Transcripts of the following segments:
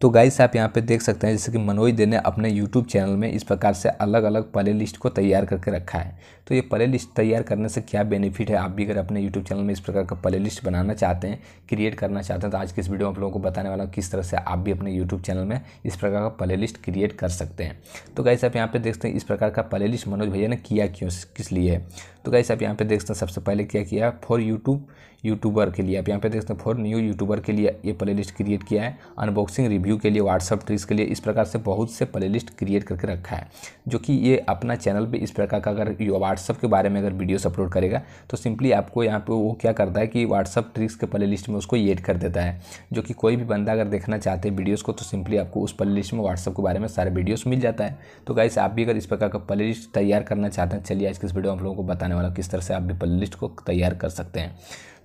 तो गाइस आप यहाँ पे देख सकते हैं जैसे कि मनोज दे ने अपने यूट्यूब चैनल में इस प्रकार से अलग अलग प्ले लिस्ट को तैयार करके रखा है तो ये प्ले लिस्ट तैयार करने से क्या बेनिफिट है आप भी अगर अपने यूट्यूब चैनल में इस प्रकार का प्ले लिस्ट बनाना चाहते हैं क्रिएट करना चाहते हैं तो आज के इस वीडियो में आप लोगों को बताने वाला हूँ किस तरह से आप भी अपने यूट्यूब चैनल में इस प्रकार का प्ले लिस्ट क्रिएट कर सकते हैं तो गाइस आप यहाँ पर देखते हैं इस प्रकार का प्ले लिस्ट मनोज भैया ने किया क्यों किस लिए है तो गाइस आप यहाँ पे देख सकते हैं सबसे पहले क्या किया फॉर यूट्यूब यूट्यूबर के लिए आप यहाँ पे देख सकते हैं फॉर न्यू यूट्यूबर के लिए ये प्ले लिस्ट क्रिएट किया है अनबॉक्सिंग रिव्यू के लिए व्हाट्सअप ट्रिक्स के लिए इस प्रकार से बहुत से प्ले लिस्ट क्रिएट करके रखा है जो कि ये अपना चैनल पर इस प्रकार का अगर व्हाट्सअप के बारे में अगर वीडियोस अपलोड करेगा तो सिंपली आपको यहाँ पर वो क्या करता है कि व्हाट्सअप ट्रिक्स के प्ले लिस्ट में उसको एड कर देता है जो कि कोई भी बंदा अगर देखना चाहते हैं वीडियोज़ को तो सिंपली आपको उस प्ले लिस्ट में व्हाट्सअप के बारे में सारे वीडियोज़ मिल जाता है तो गाइस आप भी अगर इस प्रकार का प्ले लिस्ट तैयार करना चाहते हैं चलिए आज के इस वीडियो हम लोगों को बताने वाला किस तरह से आप डिपल लिस्ट को तैयार कर सकते हैं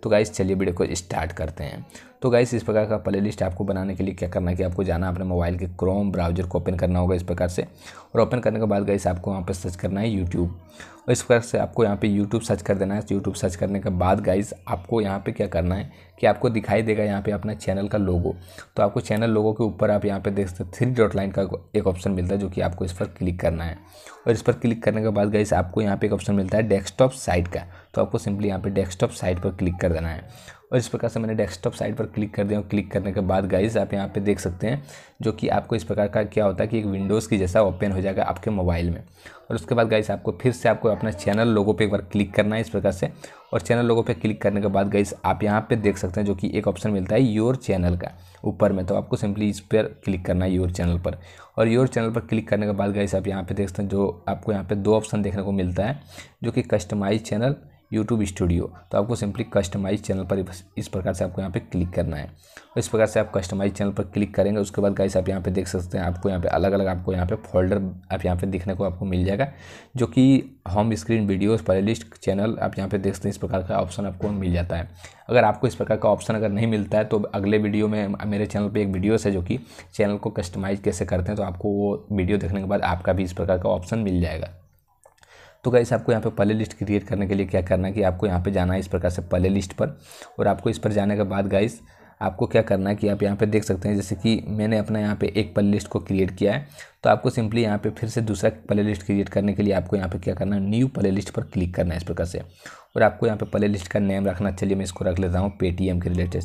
तो गाइस चलिए वीडियो को स्टार्ट करते हैं तो गाइस इस प्रकार का प्ले लिस्ट आपको बनाने के लिए क्या करना है कि आपको जाना अपने मोबाइल के क्रोम ब्राउजर को ओपन करना होगा इस प्रकार से और ओपन करने के बाद गाइस आपको वहाँ पर सर्च करना है यूट्यूब और इस प्रकार से आपको यहाँ पे यूट्यूब सर्च कर देना है यूट्यूब सर्च करने के बाद गाइस आपको यहाँ पे क्या करना है कि आपको दिखाई देगा यहाँ पे अपना चैनल का लोगो तो आपको चैनल लोगो के ऊपर आप यहाँ पे देख सकते थ्री डॉट लाइन का एक ऑप्शन मिलता है जो कि आपको इस पर क्लिक करना है और इस पर क्लिक करने के बाद गाइस आपको यहाँ पे एक ऑप्शन मिलता है डेस्कटॉप साइट का तो आपको सिंपली यहाँ पे डेस्कटॉप साइट पर क्लिक कर देना है और इस प्रकार से मैंने डेस्कटॉप साइड पर क्लिक कर दिया और क्लिक करने के बाद गाइज आप यहाँ पे देख सकते हैं जो कि आपको इस प्रकार का क्या होता है कि एक विंडोज़ की जैसा ओपन हो जाएगा आपके मोबाइल में और उसके बाद गाइस आपको फिर से आपको अपना चैनल लोगों पे एक बार क्लिक करना है इस प्रकार से और चैनल लोगों पे क्लिक करने के बाद गाइस आप यहाँ पे देख सकते हैं जो कि एक ऑप्शन मिलता है योर चैनल का ऊपर में तो आपको सिंपली इस पर क्लिक करना है योर चैनल पर और योर चैनल पर क्लिक करने के बाद गाइस आप यहाँ पर देख सकते हैं जो आपको यहाँ पर दो ऑप्शन देखने को मिलता है जो कि कस्टमाइज चैनल यूट्यूब स्टूडियो तो आपको सिंपली कस्टमाइज चैनल पर इस प्रकार से आपको यहाँ पे क्लिक करना है और इस प्रकार से आप कस्टमाइज चैनल पर क्लिक करेंगे उसके बाद गाइस आप यहाँ पे देख सकते हैं आपको यहाँ पे अलग अलग आपको यहाँ पे फोल्डर आप यहाँ पे देखने को आपको मिल जाएगा जो कि home screen videos playlist channel आप यहाँ पे देख सकते हैं इस प्रकार का ऑप्शन आपको मिल जाता है अगर आपको इस प्रकार का ऑप्शन अगर नहीं मिलता है तो अगले वीडियो में मेरे चैनल पर एक वीडियोस है जो कि चैनल को कस्टमाइज़ कैसे करते हैं तो आपको वो वीडियो देखने के बाद आपका भी इस प्रकार का ऑप्शन मिल जाएगा तो गाइस आपको यहाँ पे प्ले लिस्ट क्रिएट करने के लिए क्या करना है कि आपको यहाँ पे जाना है इस प्रकार से प्ले लिस्ट पर और आपको इस पर जाने के बाद गाइस आपको क्या करना है कि आप यहाँ पे देख सकते हैं जैसे कि मैंने अपना यहाँ पे एक प्ले लिस्ट को क्रिएट किया है तो आपको सिंपली यहाँ पे फिर से दूसरा प्ले लिस्ट क्रिएट करने के लिए आपको यहाँ पे क्या करना है न्यू प्ले लिस्ट पर क्लिक करना है इस प्रकार से और आपको यहाँ पे प्ले लिस्ट का नेम रखना चलिए मैं इसको रख लेता हूँ पेटीएम के related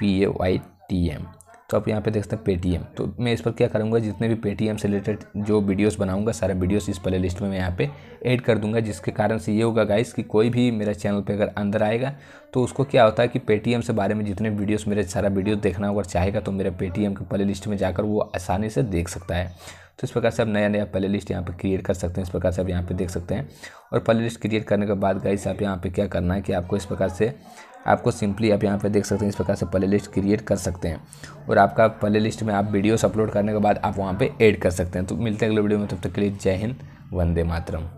P A Y T M तो आप यहाँ पे देख सकते हैं पेटीएम तो मैं इस पर क्या करूँगा जितने भी पेटीएम से रिलेटेड जो वीडियोस बनाऊँगा सारे वीडियोस इस प्ले लिस्ट में मैं यहाँ पे ऐड कर दूँगा जिसके कारण से ये होगा गाइस कि कोई भी मेरा चैनल पे अगर अंदर आएगा तो उसको क्या होता है कि पेटीएम से बारे में जितने वीडियोस मेरे सारा वीडियो देखना अगर चाहेगा तो मेरे पेटीएम के प्ले लिस्ट में जाकर वो आसानी से देख सकता है तो इस प्रकार से आप नया नया प्ले लिस्ट यहाँ पर क्रिएट कर सकते हैं इस प्रकार से आप यहाँ पर देख सकते हैं और प्ले लिस्ट क्रिएट करने के बाद गाइस आप यहाँ पर क्या करना है कि आपको इस प्रकार से आपको सिंपली आप यहाँ पे देख सकते हैं इस प्रकार से प्ले लिस्ट क्रिएट कर सकते हैं और आपका प्ले लिस्ट में आप वीडियोस अपलोड करने के बाद आप वहाँ पर ऐड कर सकते हैं तो मिलते हैं अगले वीडियो में तब तक के लिए जय हिंद वंदे मातरम